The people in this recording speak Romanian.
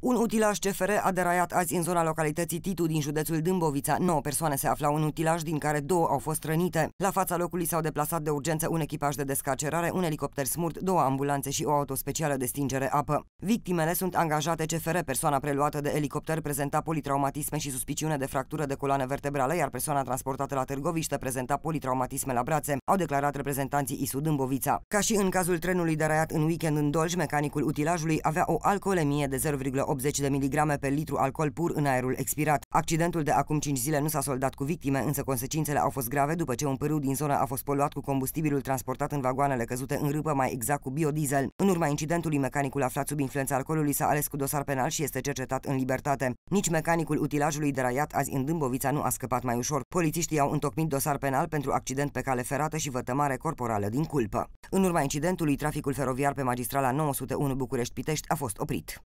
Un utilaj CFR a deraiat azi în zona localității Titu din județul Dâmbovița. 9 persoane se aflau în utilaj, din care două au fost rănite. La fața locului s-au deplasat de urgență un echipaj de descarcerare, un elicopter smurt, două ambulanțe și o auto specială de stingere apă. Victimele sunt angajate CFR. Persoana preluată de elicopter prezenta politraumatisme și suspiciune de fractură de coloană vertebrală, iar persoana transportată la Târgoviște prezenta politraumatisme la brațe, au declarat reprezentanții ISU Dâmbovița. Ca și în cazul trenului deraiat în weekend în Dolj, mecanicul utilajului avea o alcoolemie de 0, 180 de miligrame pe litru alcool pur în aerul expirat. Accidentul de acum 5 zile nu s-a soldat cu victime, însă consecințele au fost grave după ce un pârâu din zonă a fost poluat cu combustibilul transportat în vagoanele căzute în râpă, mai exact cu biodiesel. În urma incidentului, mecanicul aflat sub influența alcoolului s-a ales cu dosar penal și este cercetat în libertate. Nici mecanicul utilajului deraiat azi în Dâmbovița nu a scăpat mai ușor. Polițiștii au întocmit dosar penal pentru accident pe cale ferată și vătămare corporală din culpă. În urma incidentului, traficul feroviar pe magistrala 901 București-Pitești a fost oprit.